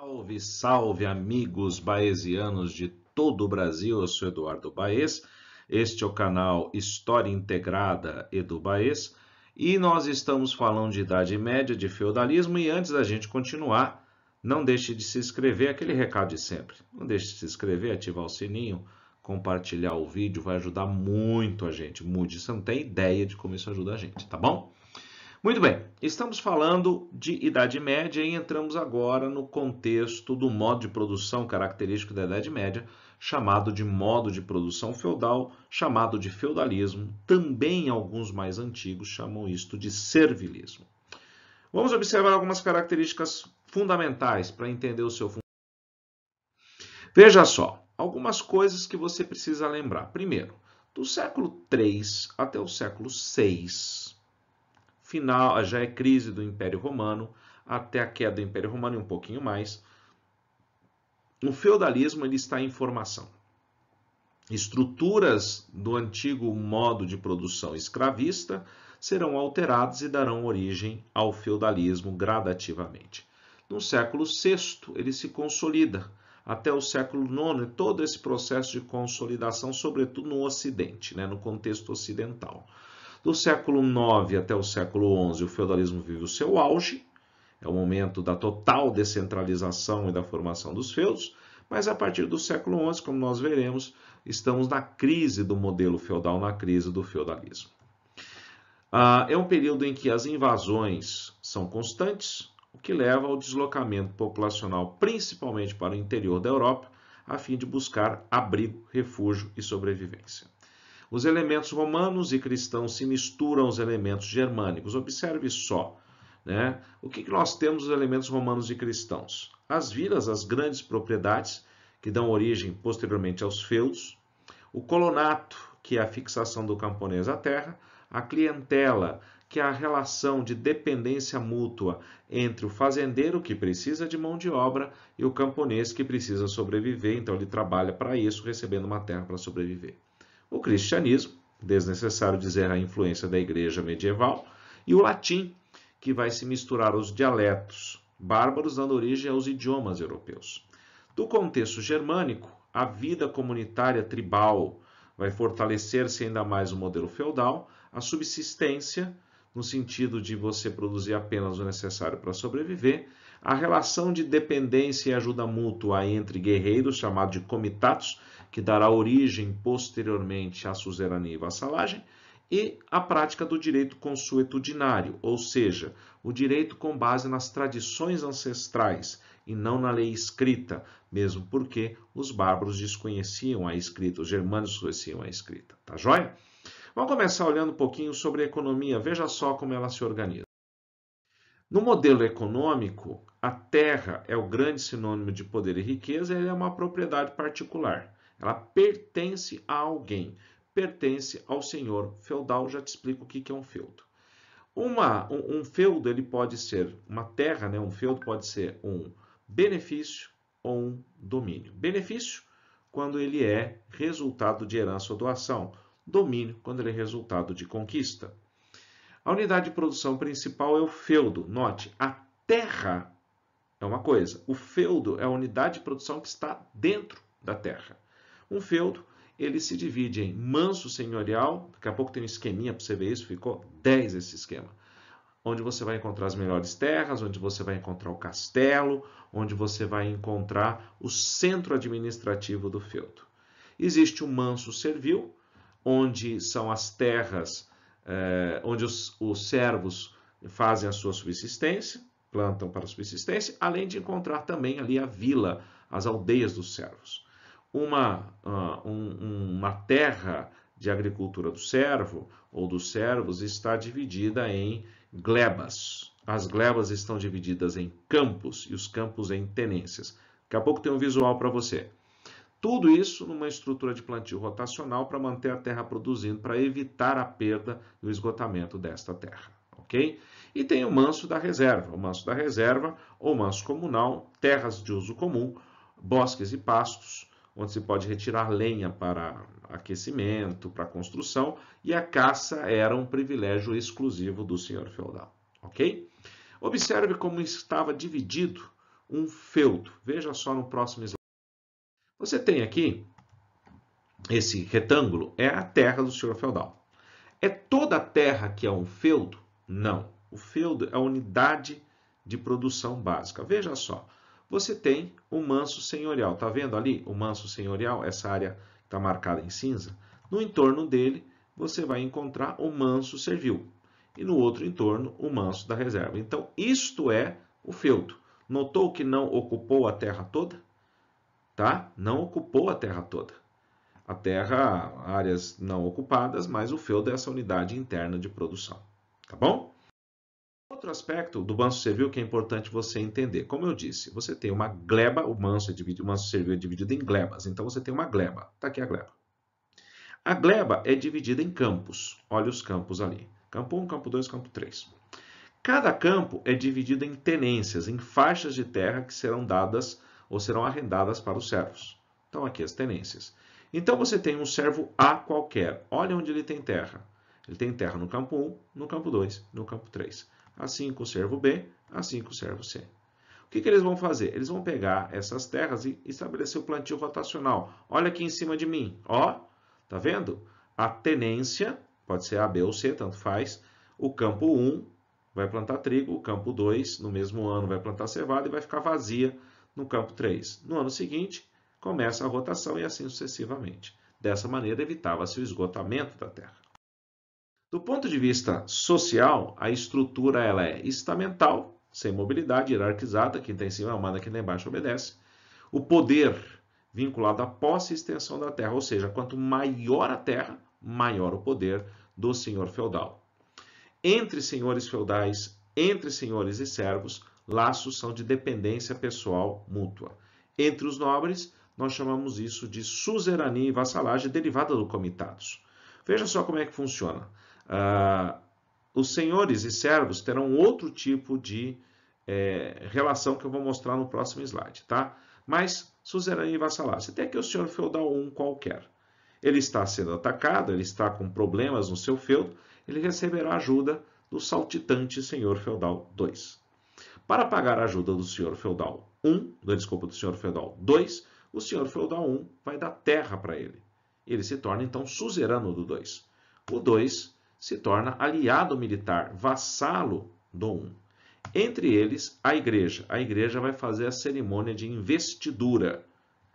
Salve, salve amigos baesianos de todo o Brasil, eu sou Eduardo Baez, este é o canal História Integrada Edu Baez e nós estamos falando de Idade Média, de feudalismo e antes da gente continuar, não deixe de se inscrever, aquele recado de sempre, não deixe de se inscrever, ativar o sininho, compartilhar o vídeo, vai ajudar muito a gente, Mude você não tem ideia de como isso ajuda a gente, tá bom? Muito bem, estamos falando de Idade Média e entramos agora no contexto do modo de produção característico da Idade Média, chamado de modo de produção feudal, chamado de feudalismo. Também alguns mais antigos chamam isto de servilismo. Vamos observar algumas características fundamentais para entender o seu funcionamento. Veja só, algumas coisas que você precisa lembrar. Primeiro, do século III até o século VI, final, ah, já é crise do Império Romano, até a queda do Império Romano e um pouquinho mais. O feudalismo ele está em formação. Estruturas do antigo modo de produção escravista serão alteradas e darão origem ao feudalismo gradativamente. No século VI, ele se consolida até o século IX, todo esse processo de consolidação, sobretudo no Ocidente, né, no contexto ocidental. Do século IX até o século XI, o feudalismo vive o seu auge, é o momento da total descentralização e da formação dos feudos, mas a partir do século XI, como nós veremos, estamos na crise do modelo feudal, na crise do feudalismo. Ah, é um período em que as invasões são constantes, o que leva ao deslocamento populacional, principalmente para o interior da Europa, a fim de buscar abrigo, refúgio e sobrevivência. Os elementos romanos e cristãos se misturam aos elementos germânicos. Observe só. Né? O que, que nós temos dos elementos romanos e cristãos? As vilas, as grandes propriedades, que dão origem posteriormente aos feudos, o colonato, que é a fixação do camponês à terra, a clientela, que é a relação de dependência mútua entre o fazendeiro, que precisa de mão de obra, e o camponês, que precisa sobreviver, então ele trabalha para isso, recebendo uma terra para sobreviver o cristianismo, desnecessário dizer a influência da igreja medieval, e o latim, que vai se misturar aos dialetos bárbaros, dando origem aos idiomas europeus. Do contexto germânico, a vida comunitária tribal vai fortalecer-se ainda mais o modelo feudal, a subsistência, no sentido de você produzir apenas o necessário para sobreviver, a relação de dependência e ajuda mútua entre guerreiros, chamado de comitatus, que dará origem posteriormente à suzerania e vassalagem, e a prática do direito consuetudinário, ou seja, o direito com base nas tradições ancestrais e não na lei escrita, mesmo porque os bárbaros desconheciam a escrita, os germanos desconheciam a escrita, tá joia? Vamos começar olhando um pouquinho sobre a economia, veja só como ela se organiza. No modelo econômico, a terra é o grande sinônimo de poder e riqueza, ela é uma propriedade particular. Ela pertence a alguém, pertence ao senhor feudal. Já te explico o que é um feudo. Uma, um, um feudo ele pode ser uma terra, né? um feudo pode ser um benefício ou um domínio. Benefício, quando ele é resultado de herança ou doação. Domínio, quando ele é resultado de conquista. A unidade de produção principal é o feudo. Note, a terra é uma coisa, o feudo é a unidade de produção que está dentro da terra. Um feudo, ele se divide em manso senhorial, daqui a pouco tem um esqueminha para você ver isso, ficou 10 esse esquema. Onde você vai encontrar as melhores terras, onde você vai encontrar o castelo, onde você vai encontrar o centro administrativo do feudo. Existe o manso servil, onde são as terras é, onde os, os servos fazem a sua subsistência, plantam para subsistência, além de encontrar também ali a vila, as aldeias dos servos. Uma, uh, um, uma terra de agricultura do servo ou dos servos está dividida em glebas. As glebas estão divididas em campos e os campos em tenências. Daqui a pouco tem um visual para você. Tudo isso numa estrutura de plantio rotacional para manter a terra produzindo, para evitar a perda e o esgotamento desta terra. Okay? E tem o manso da reserva, o manso da reserva ou manso comunal, terras de uso comum, bosques e pastos, onde se pode retirar lenha para aquecimento, para construção, e a caça era um privilégio exclusivo do senhor feudal, ok? Observe como estava dividido um feudo. Veja só no próximo slide. Você tem aqui esse retângulo, é a terra do senhor feudal. É toda a terra que é um feudo? Não. O feudo é a unidade de produção básica. Veja só, você tem o manso senhorial. Está vendo ali o manso senhorial, essa área está marcada em cinza? No entorno dele, você vai encontrar o manso servil. E no outro entorno, o manso da reserva. Então, isto é o feudo. Notou que não ocupou a terra toda? tá? Não ocupou a terra toda. A terra, áreas não ocupadas, mas o feudo é essa unidade interna de produção, tá bom? Outro aspecto do manso servil que é importante você entender. Como eu disse, você tem uma gleba, o manso, é dividido, o manso servil é dividido em glebas, então você tem uma gleba, tá aqui a gleba. A gleba é dividida em campos, olha os campos ali, campo 1, campo 2, campo 3. Cada campo é dividido em tenências, em faixas de terra que serão dadas ou serão arrendadas para os servos. Então, aqui as tenências. Então, você tem um servo A qualquer. Olha onde ele tem terra. Ele tem terra no campo 1, no campo 2, no campo 3. Assim com o servo B, assim com o servo C. O que, que, eles vão fazer? Eles vão pegar essas terras e estabelecer o plantio rotacional. Olha aqui em cima de mim, ó, tá vendo? A tenência, pode ser A, B ou C, tanto faz. O campo 1 vai plantar trigo, o campo 2, no mesmo ano, vai plantar cevada e vai ficar vazia no campo 3. No ano seguinte, começa a rotação e assim sucessivamente. Dessa maneira, evitava-se o esgotamento da terra. Do ponto de vista social, a estrutura ela é estamental, sem mobilidade, hierarquizada, quem está em cima é manda, quem está embaixo obedece. O poder vinculado à posse e extensão da terra, ou seja, quanto maior a terra, maior o poder do senhor feudal. Entre senhores feudais, entre senhores e servos, laços são de dependência pessoal mútua. Entre os nobres, nós chamamos isso de suzerania e vassalagem derivada do comitatus. Veja só como é que funciona. Ah, os senhores e servos terão outro tipo de é, relação que eu vou mostrar no próximo slide, tá? Mas suzerania e vassalagem. Até que o senhor feudal 1 um qualquer. Ele está sendo atacado, ele está com problemas no seu feudo, ele receberá ajuda do saltitante senhor feudal 2. Para pagar a ajuda do senhor feudal 1, da desculpa do senhor feudal 2, o senhor feudal 1 vai dar terra para ele. Ele se torna então suzerano do 2. O 2 se torna aliado militar, vassalo do 1. Entre eles, a igreja. A igreja vai fazer a cerimônia de investidura.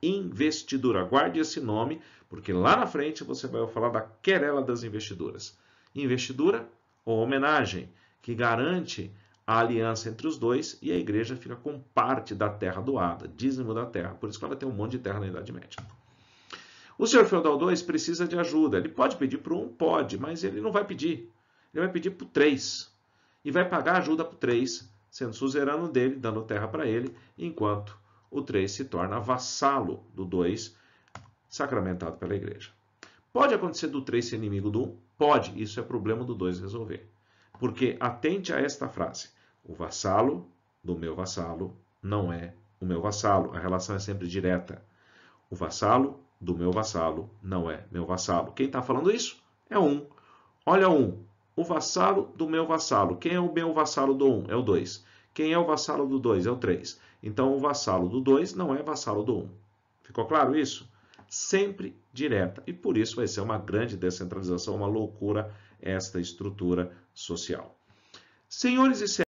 Investidura. Guarde esse nome, porque lá na frente você vai falar da querela das investiduras. Investidura ou homenagem, que garante a aliança entre os dois e a igreja fica com parte da terra doada, dízimo da terra. Por isso que ela tem um monte de terra na Idade Média. O senhor feudal 2 precisa de ajuda. Ele pode pedir para um? Pode, mas ele não vai pedir. Ele vai pedir para o 3 e vai pagar ajuda para o 3, sendo suzerano dele, dando terra para ele, enquanto o 3 se torna vassalo do 2, sacramentado pela igreja. Pode acontecer do 3 ser inimigo do 1? Pode, isso é problema do 2 resolver. Porque atente a esta frase. O vassalo do meu vassalo não é o meu vassalo. A relação é sempre direta. O vassalo do meu vassalo não é meu vassalo. Quem está falando isso é um. Olha um. O vassalo do meu vassalo. Quem é o meu vassalo do um? É o dois Quem é o vassalo do dois É o três Então, o vassalo do dois não é vassalo do Um. Ficou claro isso? Sempre direta. E por isso vai ser uma grande descentralização, uma loucura esta estrutura social. Senhores e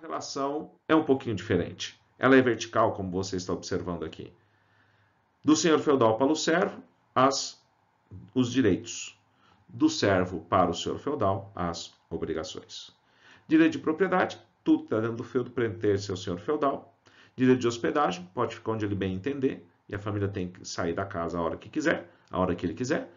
relação é um pouquinho diferente. Ela é vertical, como você está observando aqui. Do senhor feudal para o servo, as, os direitos. Do servo para o senhor feudal, as obrigações. Direito de propriedade, tudo está dentro do feudo pertence ao senhor feudal. Direito de hospedagem, pode ficar onde ele bem entender, e a família tem que sair da casa a hora que quiser, a hora que ele quiser.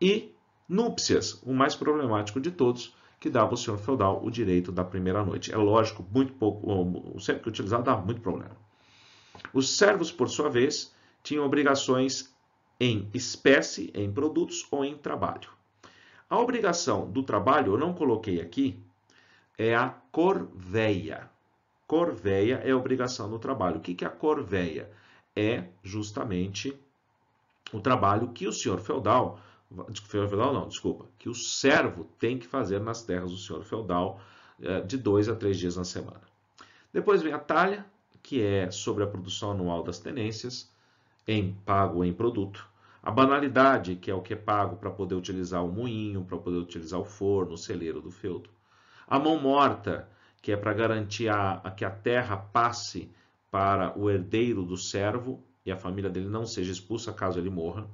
E núpcias, o mais problemático de todos, que dava ao senhor feudal o direito da primeira noite. É lógico, muito pouco, sempre que utilizado dava muito problema. Os servos, por sua vez, tinham obrigações em espécie, em produtos ou em trabalho. A obrigação do trabalho, eu não coloquei aqui, é a corveia. Corveia é a obrigação do trabalho. O que é a corveia? É justamente o trabalho que o senhor feudal feudal não, desculpa, que o servo tem que fazer nas terras do senhor feudal eh, de dois a três dias na semana. Depois vem a talha, que é sobre a produção anual das tenências, em pago em produto. A banalidade, que é o que é pago para poder utilizar o moinho, para poder utilizar o forno, o celeiro do feudo. A mão morta, que é para garantir a, a que a terra passe para o herdeiro do servo e a família dele não seja expulsa caso ele morra.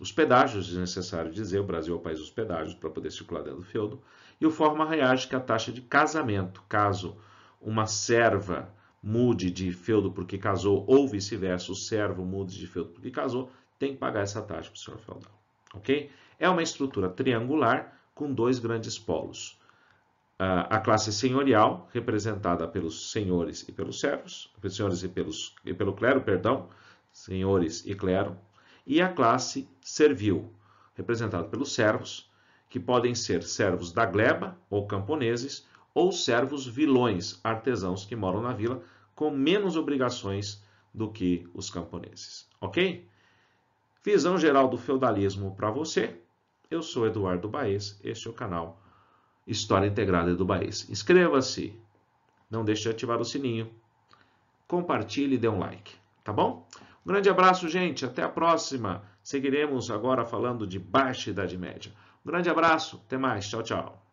Os pedágios, é necessário dizer, o Brasil é o país dos pedágios para poder circular dentro do feudo. E o forma reage que é a taxa de casamento, caso uma serva mude de feudo porque casou ou vice-versa, o servo mude de feudo porque casou, tem que pagar essa taxa para o senhor feudal. Ok? É uma estrutura triangular com dois grandes polos. Ah, a classe senhorial, representada pelos senhores e pelos servos, pelos senhores e, pelos, e pelo clero, perdão, senhores e clero, e a classe servil, representada pelos servos, que podem ser servos da gleba ou camponeses ou servos vilões, artesãos que moram na vila com menos obrigações do que os camponeses, OK? Visão geral do feudalismo para você. Eu sou Eduardo Baez, este é o canal História Integrada do Baez. Inscreva-se, não deixe de ativar o sininho, compartilhe e dê um like, tá bom? Um grande abraço, gente. Até a próxima. Seguiremos agora falando de Baixa Idade Média. Um grande abraço. Até mais. Tchau, tchau.